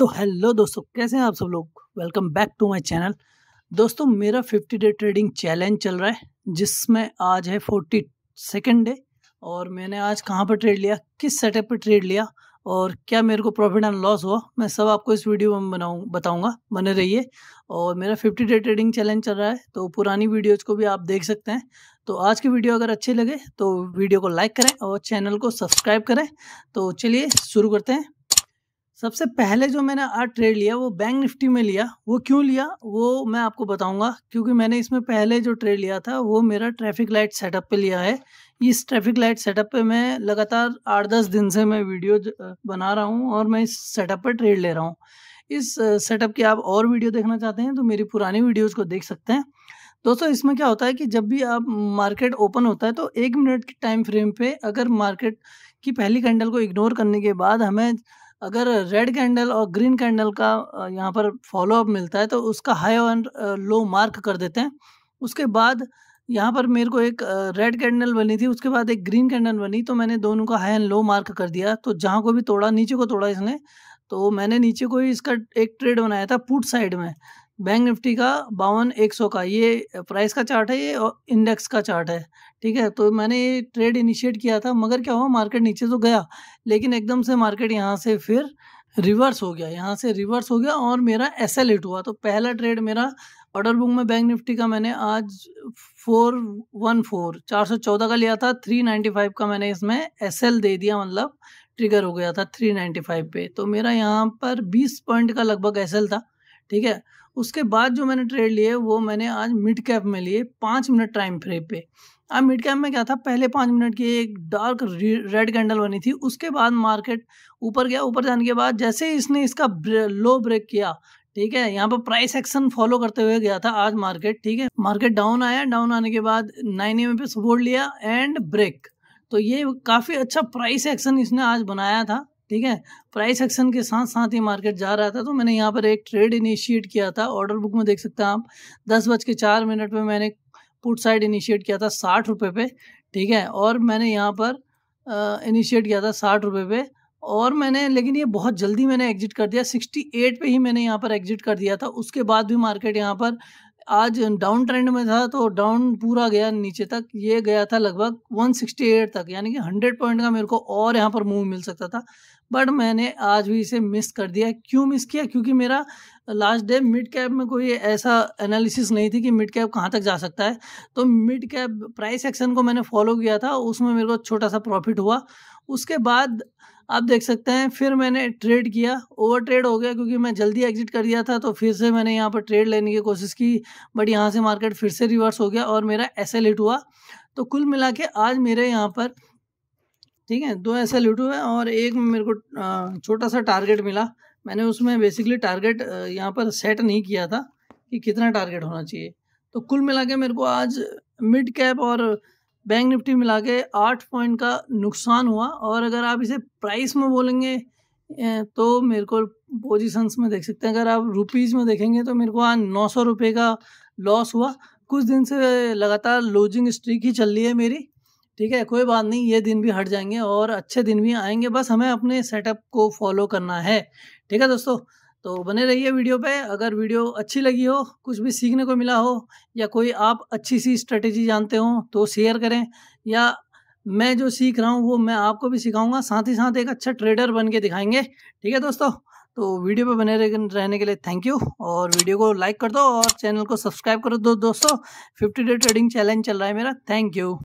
तो हेलो दोस्तों कैसे हैं आप सब लोग welcome back to my channel दोस्तों मेरा 50 डे ट्रेडिंग चैलेंज चल रहा है जिसमें आज है फोर्टी सेकेंड डे और मैंने आज कहाँ पर ट्रेड लिया किस सेटअप पर ट्रेड लिया और क्या मेरे को प्रॉफिट एंड लॉस हुआ मैं सब आपको इस वीडियो में बनाऊँ बताऊँगा बने रहिए और मेरा फिफ्टी डे ट्रेडिंग चैलेंज चल रहा है तो पुरानी वीडियोज़ को भी आप देख सकते हैं तो आज की वीडियो अगर अच्छी लगे तो वीडियो को लाइक करें और चैनल को सब्सक्राइब करें तो चलिए शुरू करते हैं सबसे पहले जो मैंने आज ट्रेड लिया वो बैंक निफ्टी में लिया वो क्यों लिया वो मैं आपको बताऊंगा क्योंकि मैंने इसमें पहले जो ट्रेड लिया था वो मेरा ट्रैफिक लाइट सेटअप पे लिया है इस ट्रैफिक लाइट सेटअप पे मैं लगातार आठ दस दिन से मैं वीडियो बना रहा हूँ और मैं इस सेटअप पर ट्रेड ले रहा हूँ इस सेटअप की आप और वीडियो देखना चाहते हैं तो मेरी पुरानी वीडियोज़ को देख सकते हैं दोस्तों इसमें क्या होता है कि जब भी आप मार्केट ओपन होता है तो एक मिनट के टाइम फ्रेम पे अगर मार्केट की पहली कैंडल को इग्नोर करने के बाद हमें अगर रेड कैंडल और ग्रीन कैंडल का यहाँ पर फॉलोअप मिलता है तो उसका हाई एंड लो मार्क कर देते हैं उसके बाद यहाँ पर मेरे को एक रेड कैंडल बनी थी उसके बाद एक ग्रीन कैंडल बनी तो मैंने दोनों का हाई एंड लो मार्क कर दिया तो जहाँ को भी तोड़ा नीचे को तोड़ा इसने तो मैंने नीचे को ही इसका एक ट्रेड बनाया था पुट साइड में बैंक निफ्टी का बावन एक सौ का ये प्राइस का चार्ट है ये और इंडेक्स का चार्ट है ठीक है तो मैंने ये ट्रेड इनिशिएट किया था मगर क्या हुआ मार्केट नीचे तो गया लेकिन एकदम से मार्केट यहाँ से फिर रिवर्स हो गया यहाँ से रिवर्स हो गया और मेरा एस एल हिट हुआ तो पहला ट्रेड मेरा ऑर्डर बुक में बैंक निफ्टी का मैंने आज फोर वन फोर चार सौ चौदह का लिया था थ्री नाइन्टी फाइव का मैंने इसमें एस एल दे दिया मतलब ट्रिगर हो गया था थ्री नाइन्टी फाइव पे तो मेरा यहाँ पर बीस पॉइंट का लगभग एस एल था ठीक है उसके बाद जो मैंने ट्रेड लिए वो मैंने आज मिड कैप में लिए पाँच मिनट टाइम फ्रेम पे अब मिड कैप में क्या था पहले पाँच मिनट की एक डार्क रेड कैंडल बनी थी उसके बाद मार्केट ऊपर गया ऊपर जाने के बाद जैसे ही इसने इसका लो ब्रेक किया ठीक है यहाँ पर प्राइस एक्शन फॉलो करते हुए गया था आज मार्केट ठीक है मार्केट डाउन आया डाउन आने के बाद नाइन एम पे सपोर्ट लिया एंड ब्रेक तो ये काफ़ी अच्छा प्राइस एक्शन इसने आज बनाया था ठीक है प्राइस एक्शन के साथ साथ ये मार्केट जा रहा था तो मैंने यहाँ पर एक ट्रेड इनिशिएट किया था ऑर्डर बुक में देख सकते हैं आप दस बज के चार मिनट में मैंने पुट साइड इनिशिएट किया था साठ रुपये पे ठीक है और मैंने यहाँ पर इनिशिएट किया था साठ रुपये पे और मैंने लेकिन ये बहुत जल्दी मैंने एग्जिट कर दिया सिक्सटी एट पे ही मैंने यहाँ पर एग्जिट कर दिया था उसके बाद भी मार्केट यहाँ पर आज डाउन ट्रेंड में था तो डाउन पूरा गया नीचे तक ये गया था लगभग 168 तक यानी कि 100 पॉइंट का मेरे को और यहाँ पर मूव मिल सकता था बट मैंने आज भी इसे मिस कर दिया क्यों मिस किया क्योंकि मेरा लास्ट डे मिड कैप में कोई ऐसा एनालिसिस नहीं थी कि मिड कैप कहाँ तक जा सकता है तो मिड कैप प्राइस एक्शन को मैंने फॉलो किया था उसमें मेरे को छोटा सा प्रॉफिट हुआ उसके बाद आप देख सकते हैं फिर मैंने ट्रेड किया ओवर ट्रेड हो गया क्योंकि मैं जल्दी एग्जिट कर दिया था तो फिर से मैंने यहाँ पर ट्रेड लेने की कोशिश की बट यहाँ से मार्केट फिर से रिवर्स हो गया और मेरा ऐसे लेट हुआ तो कुल मिला के आज मेरे यहाँ पर ठीक है दो ऐसा लूटू है और एक में मेरे को छोटा सा टारगेट मिला मैंने उसमें बेसिकली टारगेट यहाँ पर सेट नहीं किया था कि कितना टारगेट होना चाहिए तो कुल मिला के मेरे को आज मिड कैप और बैंक निफ्टी मिला के आठ पॉइंट का नुकसान हुआ और अगर आप इसे प्राइस में बोलेंगे तो मेरे को पोजिशंस में देख सकते हैं अगर आप रुपीज़ में देखेंगे तो मेरे को आज नौ सौ रुपये का लॉस हुआ कुछ दिन से लगातार लूजिंग स्ट्रीक ही चल रही है मेरी ठीक है कोई बात नहीं ये दिन भी हट जाएंगे और अच्छे दिन भी आएंगे बस हमें अपने सेटअप को फॉलो करना है ठीक है दोस्तों तो बने रहिए वीडियो पे अगर वीडियो अच्छी लगी हो कुछ भी सीखने को मिला हो या कोई आप अच्छी सी स्ट्रेटेजी जानते हो तो शेयर करें या मैं जो सीख रहा हूँ वो मैं आपको भी सिखाऊंगा साथ ही साथ एक अच्छा ट्रेडर बन के दिखाएंगे ठीक है दोस्तों तो वीडियो पे बने रहने के लिए थैंक यू और वीडियो को लाइक कर दो और चैनल को सब्सक्राइब करो दो दोस्तों फिफ्टी डे ट्रेडिंग चैलेंज चल रहा है मेरा थैंक यू